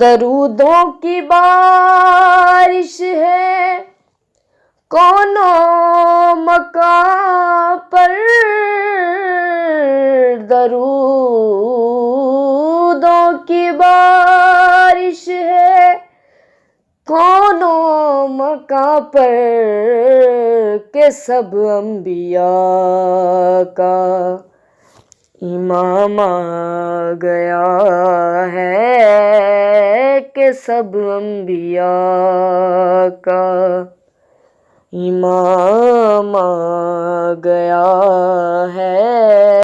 दरूदों की बारिश है कौनों मकान पर दरूदों की बारिश है कौनों मकान पर के सब अंबिया का इमाम आ गया है के सब अम्बिया का इमाम आ गया है